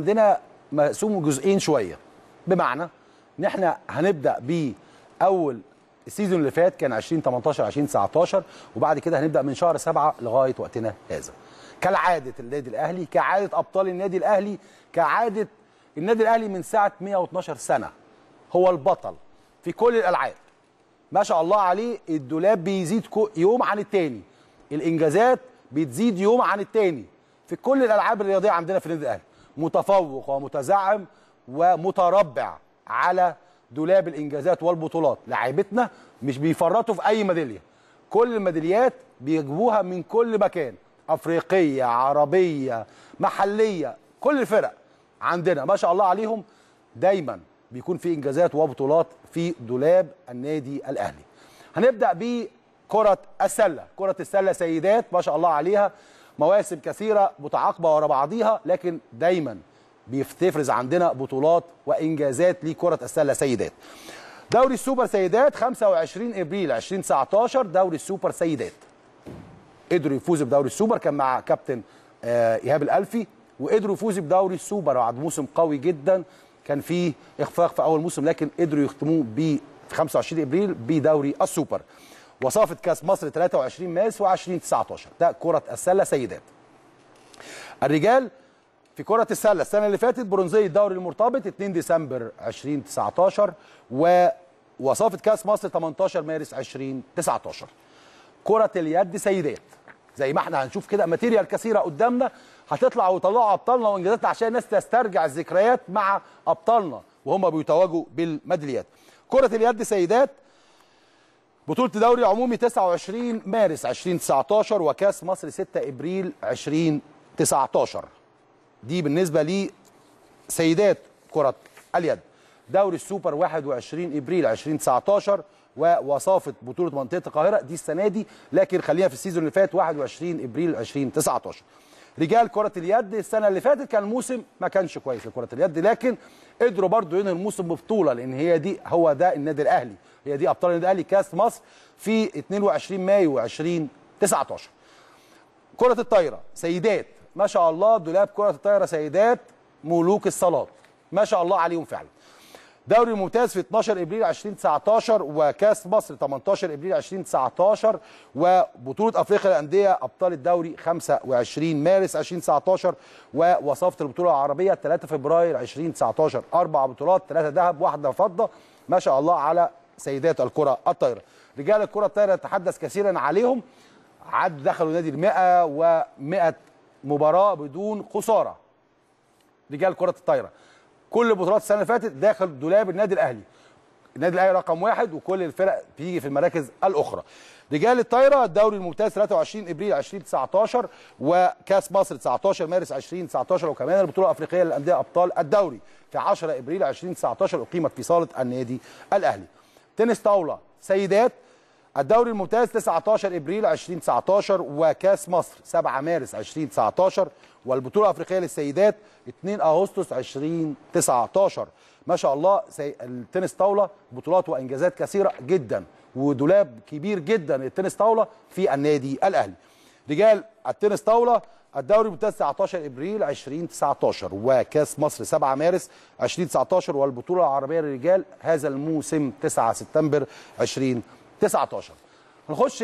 عندنا مقسوم جزئين شويه بمعنى ان احنا هنبدا باول السيزون اللي فات كان 2018 2019 وبعد كده هنبدا من شهر 7 لغايه وقتنا هذا كالعاده النادي الاهلي كعاده ابطال النادي الاهلي كعاده النادي الاهلي من ساعه 112 سنه هو البطل في كل الالعاب ما شاء الله عليه الدولاب بيزيد يوم عن التاني الانجازات بتزيد يوم عن التاني في كل الالعاب الرياضيه عندنا في النادي الاهلي متفوق ومتزعم ومتربع على دولاب الانجازات والبطولات لعيبتنا مش بيفرطوا في اي ميداليه كل الميداليات بيجيبوها من كل مكان افريقيه عربيه محليه كل الفرق عندنا ما شاء الله عليهم دايما بيكون في انجازات وبطولات في دولاب النادي الاهلي هنبدا بكره السله كره السله سيدات ما شاء الله عليها مواسم كثيره متعاقبه ورا بعضيها لكن دايما بيفتفرز عندنا بطولات وانجازات لكره السله سيدات دوري السوبر سيدات 25 ابريل 2019 دوري السوبر سيدات قدروا يفوزوا بدوري السوبر كان مع كابتن آه، ايهاب الالفي وقدروا يفوزوا بدوري السوبر بعد موسم قوي جدا كان فيه اخفاق في اول موسم لكن قدروا يختموه ب 25 ابريل بدوري السوبر وصافة كاس مصر 23 مارس و20 19 ده كرة السلة سيدات الرجال في كرة السلة السنة اللي فاتت برونزية الدوري المرتبط 2 ديسمبر 2019 ووصافة كاس مصر 18 مارس 2019 كرة اليد سيدات زي ما احنا هنشوف كده ماتيريال كثيرة قدامنا هتطلع ويطلعوا أبطالنا وإنجازاتنا عشان الناس تسترجع الذكريات مع أبطالنا وهم بيتواجوا بالميداليات كرة اليد سيدات بطولة دوري عمومي 29 مارس 2019 وكاس مصر 6 ابريل 2019 دي بالنسبة لسيدات كرة اليد دوري السوبر 21 ابريل 2019 ووصافه بطوله منطقه القاهره دي السنه دي لكن خلينا في السيزون اللي فات 21 ابريل 2019 رجال كره اليد السنه اللي فاتت كان الموسم ما كانش كويس لكره اليد لكن قدروا برضه ينهوا الموسم ببطوله لان هي دي هو ده النادي الاهلي هي دي ابطال النادي الاهلي كاس مصر في 22 مايو 2019 كره الطايره سيدات ما شاء الله دولاب كره الطايره سيدات ملوك الصلاة ما شاء الله عليهم فعلا دوري ممتاز في 12 ابريل 2019 وكاس مصر 18 ابريل 2019 وبطوله افريقيا للانديه ابطال الدوري 25 مارس 2019 ووصفت البطوله العربيه 3 فبراير 2019 اربع بطولات ثلاثه ذهب واحده فضه ما شاء الله على سيدات الكره الطايره رجال الكره الطايره نتحدث كثيرا عليهم عد دخلوا نادي ال 100 و 100 مباراه بدون خساره رجال كره الطايره كل بطولات السنه اللي فاتت داخل دولاب النادي الاهلي النادي الاهلي رقم واحد وكل الفرق بيجي في المراكز الاخرى رجال الطايره الدوري الممتاز 23 ابريل 2019 وكاس مصر 19 مارس 2019 وكمان البطوله الافريقيه للانديه ابطال الدوري في 10 ابريل 2019 اقيمت في صاله النادي الاهلي تنس طاوله سيدات الدوري الممتاز 19 ابريل 2019 وكاس مصر 7 مارس 2019 والبطوله الافريقيه للسيدات 2 اغسطس 2019 ما شاء الله التنس طاوله بطولات وانجازات كثيره جدا ودولاب كبير جدا التنس طاوله في النادي الاهلي رجال التنس طاوله الدوري الممتاز 19 ابريل 2019 وكاس مصر 7 مارس 2019 والبطوله العربيه للرجال هذا الموسم 9 سبتمبر 2019 19 هنخش